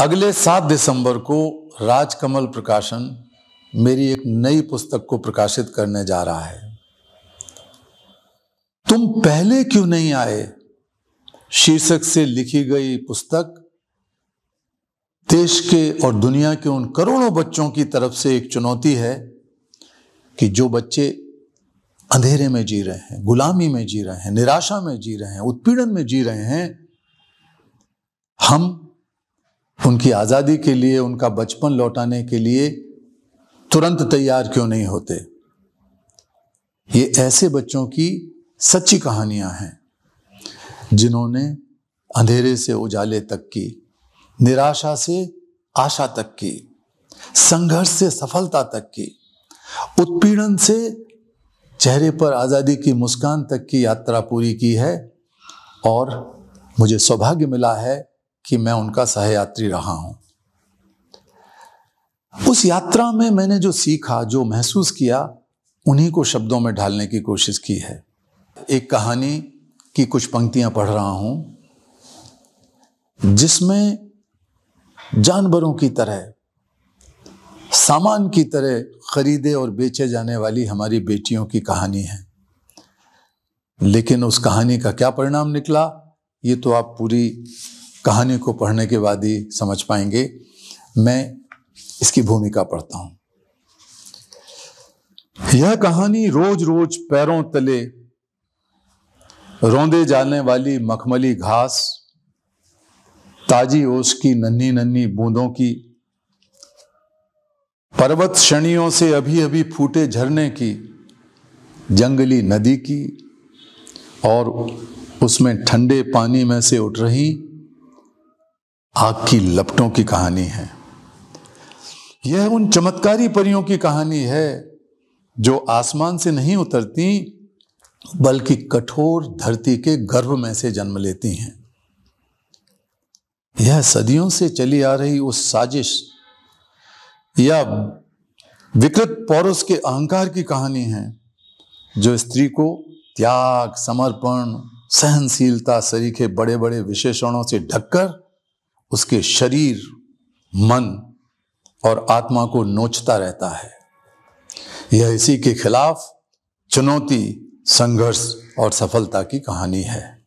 अगले सात दिसंबर को राजकमल प्रकाशन मेरी एक नई पुस्तक को प्रकाशित करने जा रहा है तुम पहले क्यों नहीं आए शीर्षक से लिखी गई पुस्तक देश के और दुनिया के उन करोड़ों बच्चों की तरफ से एक चुनौती है कि जो बच्चे अंधेरे में जी रहे हैं गुलामी में जी रहे हैं निराशा में जी रहे हैं उत्पीड़न में जी रहे हैं हम उनकी आज़ादी के लिए उनका बचपन लौटाने के लिए तुरंत तैयार क्यों नहीं होते ये ऐसे बच्चों की सच्ची कहानियां हैं जिन्होंने अंधेरे से उजाले तक की निराशा से आशा तक की संघर्ष से सफलता तक की उत्पीड़न से चेहरे पर आज़ादी की मुस्कान तक की यात्रा पूरी की है और मुझे सौभाग्य मिला है कि मैं उनका सहयात्री रहा हूं उस यात्रा में मैंने जो सीखा जो महसूस किया उन्हीं को शब्दों में ढालने की कोशिश की है एक कहानी की कुछ पंक्तियां पढ़ रहा हूं जिसमें जानवरों की तरह सामान की तरह खरीदे और बेचे जाने वाली हमारी बेटियों की कहानी है लेकिन उस कहानी का क्या परिणाम निकला ये तो आप पूरी कहानी को पढ़ने के बाद ही समझ पाएंगे मैं इसकी भूमिका पढ़ता हूं यह कहानी रोज रोज पैरों तले रोंदे जाने वाली मखमली घास ताजी ओस की नन्ही नन्ही बूंदों की पर्वत श्रेणियों से अभी अभी फूटे झरने की जंगली नदी की और उसमें ठंडे पानी में से उठ रही आग की लपटों की कहानी है यह उन चमत्कारी परियों की कहानी है जो आसमान से नहीं उतरती बल्कि कठोर धरती के गर्भ में से जन्म लेती हैं यह सदियों से चली आ रही उस साजिश या विकृत पौरुष के अहंकार की कहानी है जो स्त्री को त्याग समर्पण सहनशीलता सरीखे बड़े बड़े विशेषणों से ढककर उसके शरीर मन और आत्मा को नोचता रहता है यह इसी के खिलाफ चुनौती संघर्ष और सफलता की कहानी है